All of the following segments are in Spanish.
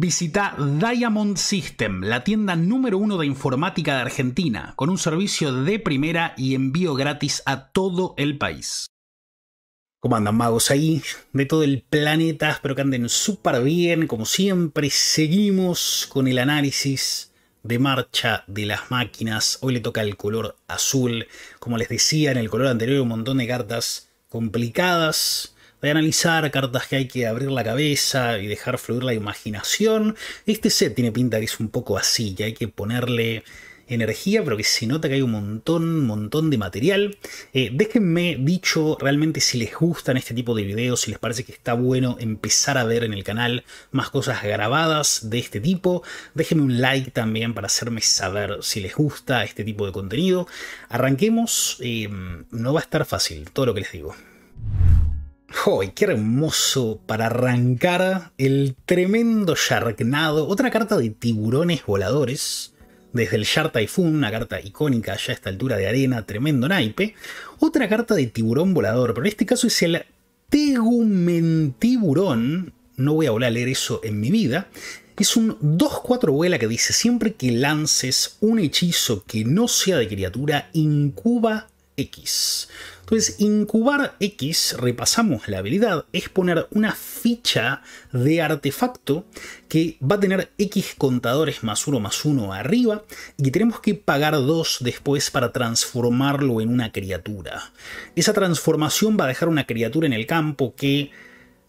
Visita Diamond System, la tienda número uno de informática de Argentina, con un servicio de primera y envío gratis a todo el país. ¿Cómo andan magos ahí? De todo el planeta, espero que anden súper bien. Como siempre, seguimos con el análisis de marcha de las máquinas. Hoy le toca el color azul. Como les decía, en el color anterior un montón de cartas complicadas de analizar, cartas que hay que abrir la cabeza y dejar fluir la imaginación. Este set tiene pinta que es un poco así, que hay que ponerle energía, pero que se nota que hay un montón, montón de material. Eh, déjenme dicho realmente si les gustan este tipo de videos, si les parece que está bueno empezar a ver en el canal más cosas grabadas de este tipo. Déjenme un like también para hacerme saber si les gusta este tipo de contenido. Arranquemos, eh, no va a estar fácil, todo lo que les digo. ¡Oh, qué hermoso! Para arrancar el tremendo Sharknado, otra carta de tiburones voladores. Desde el Shark Typhoon, una carta icónica ya a esta altura de arena, tremendo naipe. Otra carta de tiburón volador, pero en este caso es el Tegumentiburón. No voy a volver a leer eso en mi vida. Es un 2-4 vuela que dice: siempre que lances un hechizo que no sea de criatura, incuba entonces, incubar X, repasamos la habilidad, es poner una ficha de artefacto que va a tener X contadores más uno más uno arriba y tenemos que pagar dos después para transformarlo en una criatura. Esa transformación va a dejar una criatura en el campo que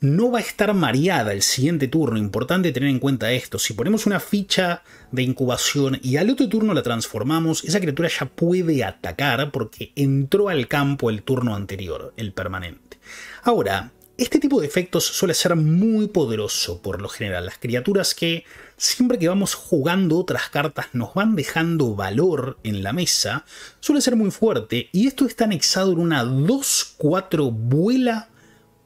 no va a estar mareada el siguiente turno. Importante tener en cuenta esto. Si ponemos una ficha de incubación y al otro turno la transformamos, esa criatura ya puede atacar porque entró al campo el turno anterior, el permanente. Ahora, este tipo de efectos suele ser muy poderoso por lo general. Las criaturas que siempre que vamos jugando otras cartas nos van dejando valor en la mesa, suele ser muy fuerte y esto está anexado en una 2-4 vuela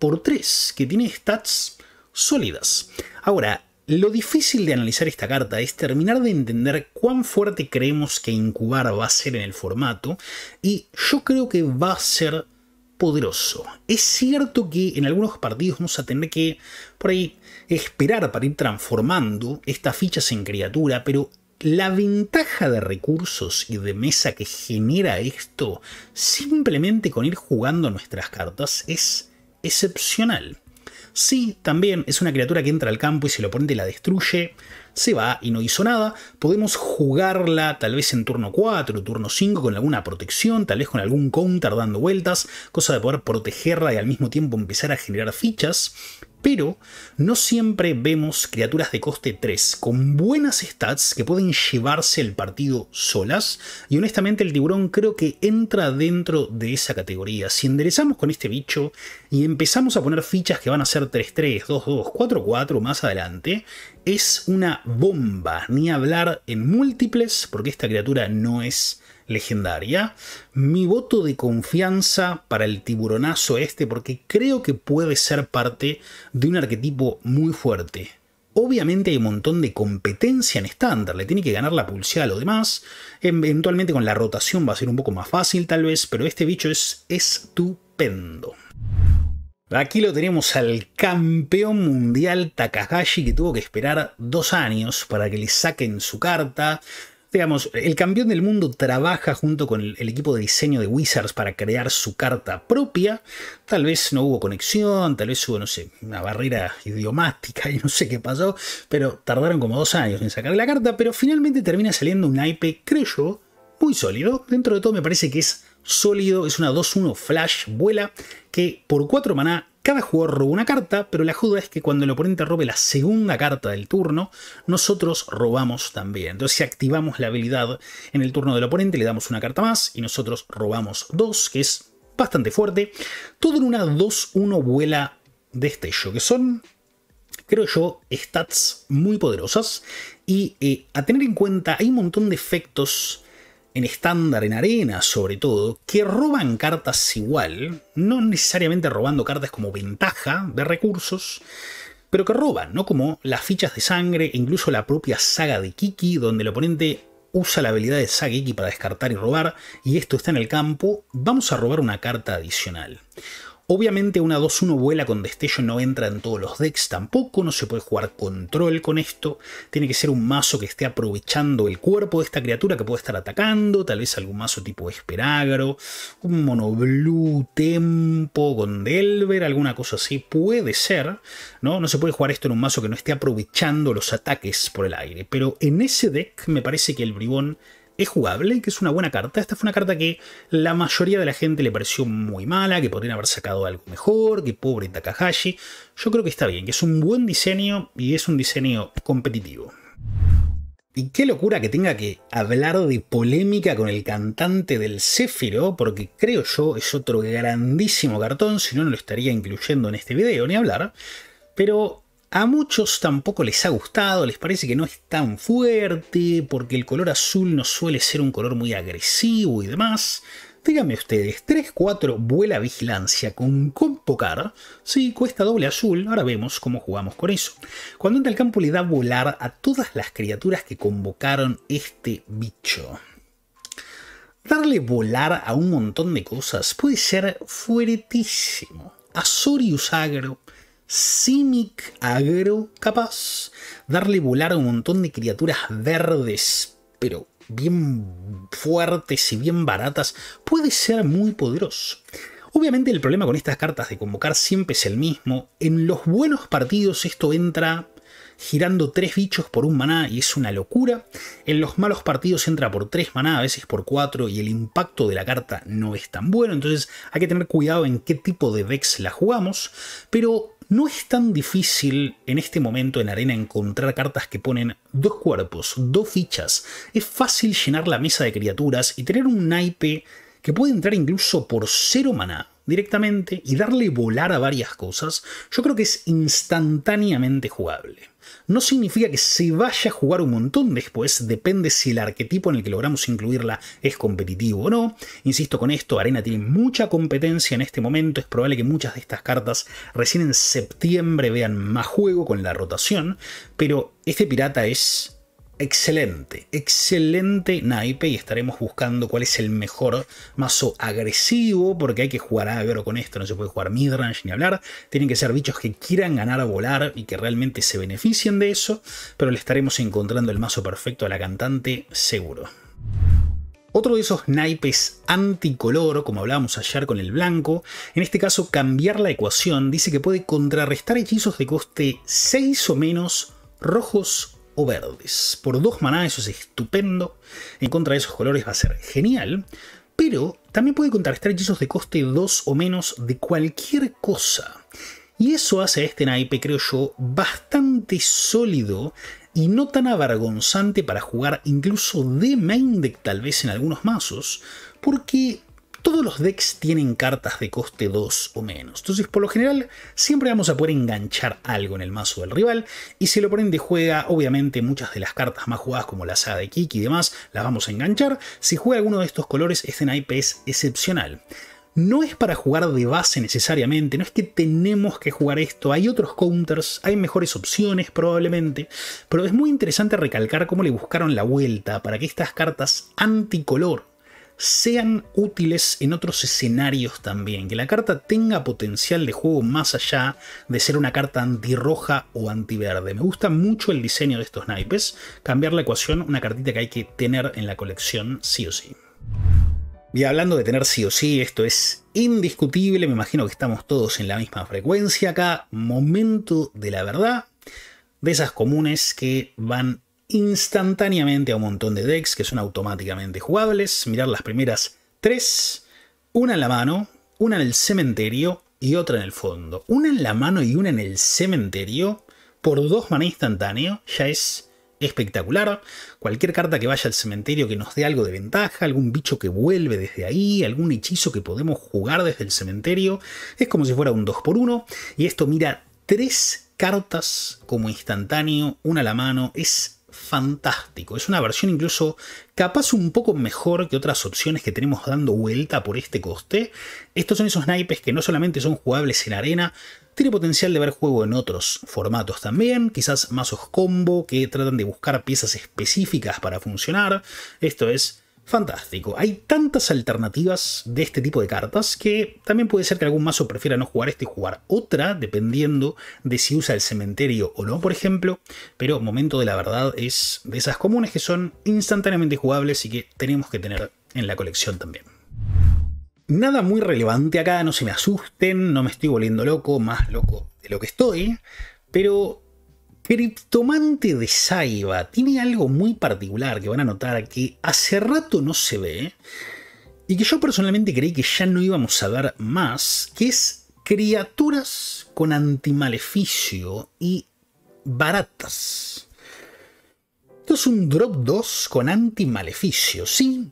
por 3, que tiene stats sólidas. Ahora, lo difícil de analizar esta carta es terminar de entender cuán fuerte creemos que incubar va a ser en el formato, y yo creo que va a ser poderoso. Es cierto que en algunos partidos vamos a tener que, por ahí, esperar para ir transformando estas fichas en criatura, pero la ventaja de recursos y de mesa que genera esto simplemente con ir jugando nuestras cartas es excepcional. Sí, también es una criatura que entra al campo y si lo oponente la destruye, se va y no hizo nada. Podemos jugarla tal vez en turno 4, turno 5 con alguna protección, tal vez con algún counter dando vueltas, cosa de poder protegerla y al mismo tiempo empezar a generar fichas. Pero no siempre vemos criaturas de coste 3 con buenas stats que pueden llevarse el partido solas. Y honestamente el tiburón creo que entra dentro de esa categoría. Si enderezamos con este bicho y empezamos a poner fichas que van a ser 3-3, 2-2, 4-4 más adelante, es una bomba, ni hablar en múltiples, porque esta criatura no es legendaria. Mi voto de confianza para el tiburonazo este, porque creo que puede ser parte de un arquetipo muy fuerte. Obviamente hay un montón de competencia en estándar, le tiene que ganar la pulsada a lo demás. Em, eventualmente con la rotación va a ser un poco más fácil tal vez, pero este bicho es estupendo. Aquí lo tenemos al campeón mundial Takahashi que tuvo que esperar dos años para que le saquen su carta. Digamos, el campeón del mundo trabaja junto con el, equipo de diseño de Wizards para crear su carta propia. Tal vez no hubo conexión, tal vez hubo, no sé, una barrera idiomática y no sé qué pasó, pero tardaron como dos años en sacar la carta, pero finalmente termina saliendo un IP, creo yo, muy sólido. Dentro de todo me parece que es sólido, es una 2-1 flash, vuela, que por 4 maná cada jugador roba una carta, pero la joda es que cuando el oponente robe la segunda carta del turno, nosotros robamos también. Entonces, si activamos la habilidad en el turno del oponente, le damos una carta más y nosotros robamos dos, que es bastante fuerte. Todo en una 2-1 vuela destello, que son, creo yo, stats muy poderosas. Y eh, a tener en cuenta, hay un montón de efectos en estándar, en arena sobre todo, que roban cartas igual, no necesariamente robando cartas como ventaja de recursos, pero que roban, ¿no? Como las fichas de sangre e incluso la propia saga de Kiki, donde el oponente usa la habilidad de saga Kiki para descartar y robar, y esto está en el campo, vamos a robar una carta adicional. Obviamente una 2-1 vuela con destello no entra en todos los decks tampoco, no se puede jugar control con esto, tiene que ser un mazo que esté aprovechando el cuerpo de esta criatura que puede estar atacando, tal vez algún mazo tipo Esperagro, un mono blue tempo con Delver, alguna cosa así, puede ser, ¿no? No se puede jugar esto en un mazo que no esté aprovechando los ataques por el aire, pero en ese deck me parece que el bribón es jugable, que es una buena carta. Esta fue una carta que la mayoría de la gente le pareció muy mala, que podrían haber sacado algo mejor, que pobre Takahashi. Yo creo que está bien, que es un buen diseño y es un diseño competitivo. Y qué locura que tenga que hablar de polémica con el cantante del Céfiro, porque creo yo es otro grandísimo cartón, si no, no lo estaría incluyendo en este video, ni hablar. Pero a muchos tampoco les ha gustado, les parece que no es tan fuerte, porque el color azul no suele ser un color muy agresivo y demás. Díganme ustedes, 3-4 vuela vigilancia con convocar sí, cuesta doble azul, ahora vemos cómo jugamos con eso. Cuando entra al campo le da volar a todas las criaturas que convocaron este bicho. Darle volar a un montón de cosas puede ser fuertísimo. Azorius Agro, Simic Agro, capaz. Darle volar a un montón de criaturas verdes, pero bien fuertes y bien baratas, puede ser muy poderoso. Obviamente el problema con estas cartas de convocar siempre es el mismo. En los buenos partidos esto entra girando tres bichos por un maná y es una locura. En los malos partidos entra por tres maná, a veces por cuatro, y el impacto de la carta no es tan bueno. Entonces hay que tener cuidado en qué tipo de decks la jugamos. Pero no es tan difícil en este momento en Arena encontrar cartas que ponen dos cuerpos, dos fichas. Es fácil llenar la mesa de criaturas y tener un naipe que puede entrar incluso por cero maná directamente y darle volar a varias cosas, yo creo que es instantáneamente jugable. No significa que se vaya a jugar un montón después, depende si el arquetipo en el que logramos incluirla es competitivo o no. Insisto con esto, Arena tiene mucha competencia en este momento, es probable que muchas de estas cartas recién en septiembre vean más juego con la rotación, pero este pirata es Excelente, excelente naipe y estaremos buscando cuál es el mejor mazo agresivo, porque hay que jugar agro con esto, no se puede jugar midrange ni hablar. Tienen que ser bichos que quieran ganar a volar y que realmente se beneficien de eso, pero le estaremos encontrando el mazo perfecto a la cantante seguro. Otro de esos naipes anticolor, como hablábamos ayer con el blanco, en este caso cambiar la ecuación dice que puede contrarrestar hechizos de coste 6 o menos rojos o verdes. Por dos maná eso es estupendo. En contra de esos colores va a ser genial. Pero también puede contrarrestar hechizos de coste 2 o menos de cualquier cosa. Y eso hace a este naipe, creo yo, bastante sólido y no tan avergonzante para jugar incluso de main deck tal vez en algunos mazos, porque todos los decks tienen cartas de coste 2 o menos, entonces por lo general siempre vamos a poder enganchar algo en el mazo del rival y si ponen de juega, obviamente muchas de las cartas más jugadas como la saga de Kiki y demás las vamos a enganchar. Si juega alguno de estos colores, este naipe es excepcional no es para jugar de base necesariamente, no es que tenemos que jugar esto, hay otros counters, hay mejores opciones probablemente, pero es muy interesante recalcar cómo le buscaron la vuelta para que estas cartas anticolor sean útiles en otros escenarios también, que la carta tenga potencial de juego más allá de ser una carta antirroja o antiverde. Me gusta mucho el diseño de estos naipes, cambiar la ecuación, una cartita que hay que tener en la colección sí o sí. Y hablando de tener sí o sí, esto es indiscutible, me imagino que estamos todos en la misma frecuencia acá, momento de la verdad, de esas comunes que van instantáneamente a un montón de decks que son automáticamente jugables. Mirar las primeras tres, una en la mano, una en el cementerio y otra en el fondo. Una en la mano y una en el cementerio por dos maná instantáneo ya es espectacular. Cualquier carta que vaya al cementerio que nos dé algo de ventaja, algún bicho que vuelve desde ahí, algún hechizo que podemos jugar desde el cementerio, es como si fuera un 2x1 y esto mira tres cartas como instantáneo, una a la mano, es fantástico. Es una versión incluso capaz un poco mejor que otras opciones que tenemos dando vuelta por este coste. Estos son esos naipes que no solamente son jugables en arena, tiene potencial de ver juego en otros formatos también, quizás mazos combo que tratan de buscar piezas específicas para funcionar. Esto es Fantástico. Hay tantas alternativas de este tipo de cartas que también puede ser que algún mazo prefiera no jugar este y jugar otra, dependiendo de si usa el cementerio o no, por ejemplo. Pero momento de la verdad es de esas comunes que son instantáneamente jugables y que tenemos que tener en la colección también. Nada muy relevante acá, no se me asusten, no me estoy volviendo loco, más loco de lo que estoy, pero Criptomante de Saiba tiene algo muy particular que van a notar que hace rato no se ve y que yo personalmente creí que ya no íbamos a ver más, que es criaturas con antimaleficio y baratas. Esto es un drop 2 con antimaleficio, sí.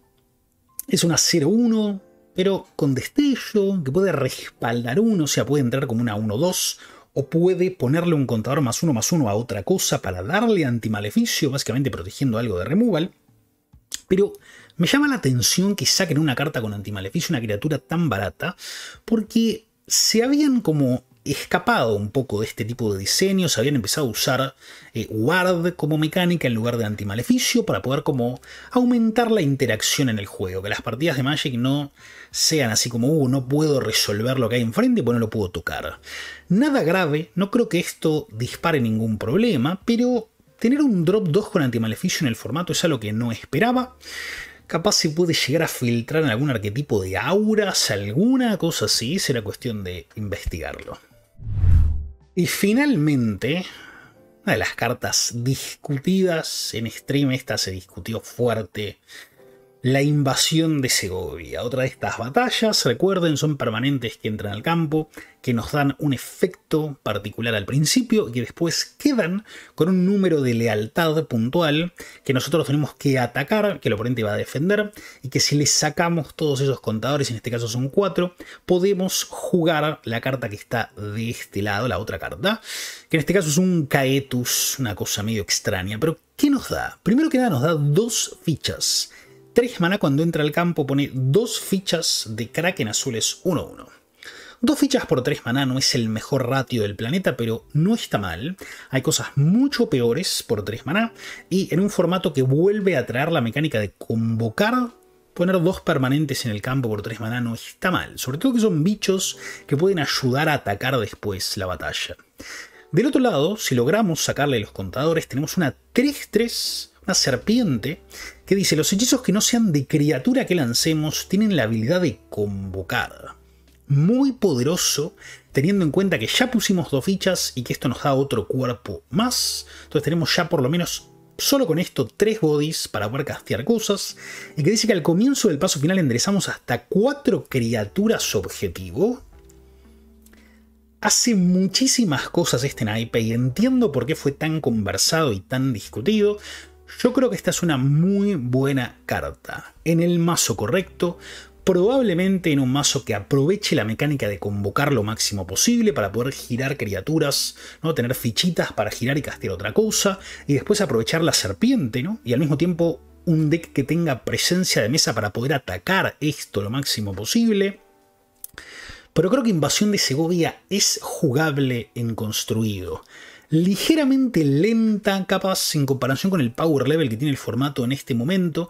Es una 0-1, pero con destello, que puede respaldar uno, o sea, puede entrar como una 1-2 o puede ponerle un contador más uno más uno a otra cosa para darle antimaleficio, básicamente protegiendo algo de removal. Pero me llama la atención que saquen una carta con antimaleficio, una criatura tan barata, porque se habían como escapado un poco de este tipo de diseños, habían empezado a usar guard eh, Ward como mecánica en lugar de antimaleficio para poder como aumentar la interacción en el juego, que las partidas de Magic no sean así como, uh, no puedo resolver lo que hay enfrente, pues no lo puedo tocar. Nada grave, no creo que esto dispare ningún problema, pero tener un drop 2 con antimaleficio en el formato es algo que no esperaba capaz se puede llegar a filtrar en algún arquetipo de auras, alguna cosa así, será cuestión de investigarlo. Y finalmente, una de las cartas discutidas en stream, esta se discutió fuerte la invasión de Segovia. Otra de estas batallas, recuerden, son permanentes que entran al campo, que nos dan un efecto particular al principio y que después quedan con un número de lealtad puntual que nosotros tenemos que atacar, que el oponente va a defender y que si le sacamos todos esos contadores, en este caso son cuatro, podemos jugar la carta que está de este lado, la otra carta, que en este caso es un Caetus, una cosa medio extraña, pero ¿qué nos da? Primero que nada nos da dos fichas 3 maná cuando entra al campo pone dos fichas de Kraken azules 1-1. Dos fichas por 3 maná no es el mejor ratio del planeta, pero no está mal. Hay cosas mucho peores por 3 maná y en un formato que vuelve a traer la mecánica de convocar poner dos permanentes en el campo por tres maná no está mal, sobre todo que son bichos que pueden ayudar a atacar después la batalla. Del otro lado, si logramos sacarle los contadores, tenemos una 3-3 una serpiente, que dice, los hechizos que no sean de criatura que lancemos tienen la habilidad de convocar. Muy poderoso, teniendo en cuenta que ya pusimos dos fichas y que esto nos da otro cuerpo más. Entonces tenemos ya por lo menos solo con esto tres bodies para poder castear cosas. Y que dice que al comienzo del paso final enderezamos hasta cuatro criaturas objetivo hace muchísimas cosas este naipe y entiendo por qué fue tan conversado y tan discutido. Yo creo que esta es una muy buena carta. En el mazo correcto, probablemente en un mazo que aproveche la mecánica de convocar lo máximo posible para poder girar criaturas, ¿no? tener fichitas para girar y castear otra cosa, y después aprovechar la serpiente, ¿no? y al mismo tiempo un deck que tenga presencia de mesa para poder atacar esto lo máximo posible. Pero creo que Invasión de Segovia es jugable en construido ligeramente lenta, capaz en comparación con el power level que tiene el formato en este momento,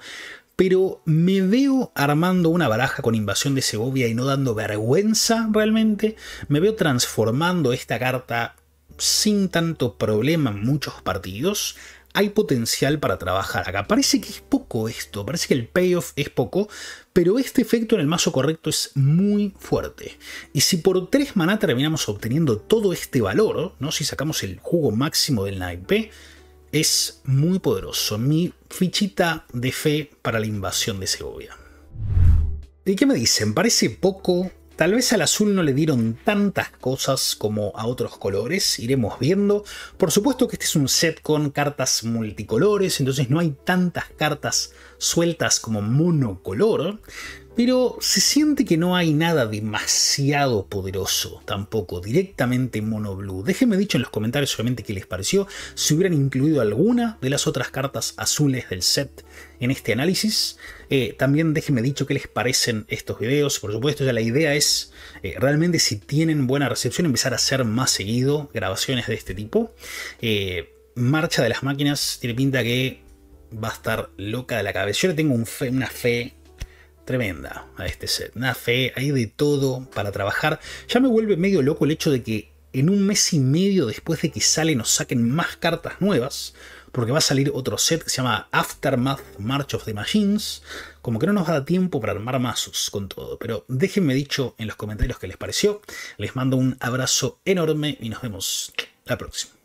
pero me veo armando una baraja con invasión de Segovia y no dando vergüenza realmente, me veo transformando esta carta sin tanto problema en muchos partidos, hay potencial para trabajar acá. Parece que es poco esto, parece que el payoff es poco, pero este efecto en el mazo correcto es muy fuerte. Y si por 3 maná terminamos obteniendo todo este valor, ¿no? si sacamos el jugo máximo del naipe, es muy poderoso. Mi fichita de fe para la invasión de Segovia. ¿Y qué me dicen? ¿Parece poco Tal vez al azul no le dieron tantas cosas como a otros colores, iremos viendo. Por supuesto que este es un set con cartas multicolores, entonces no hay tantas cartas sueltas como monocolor, pero se siente que no hay nada demasiado poderoso, tampoco directamente mono Déjenme dicho en los comentarios solamente qué les pareció, si hubieran incluido alguna de las otras cartas azules del set en este análisis. Eh, también déjenme dicho qué les parecen estos videos, por supuesto ya la idea es eh, realmente si tienen buena recepción empezar a hacer más seguido grabaciones de este tipo. Eh, Marcha de las máquinas tiene pinta que va a estar loca de la cabeza. Yo le tengo una fe tremenda a este set. Una fe, hay de todo para trabajar. Ya me vuelve medio loco el hecho de que en un mes y medio después de que sale nos saquen más cartas nuevas. Porque va a salir otro set que se llama Aftermath March of the Machines. Como que no nos da tiempo para armar mazos con todo. Pero déjenme dicho en los comentarios qué les pareció. Les mando un abrazo enorme y nos vemos la próxima.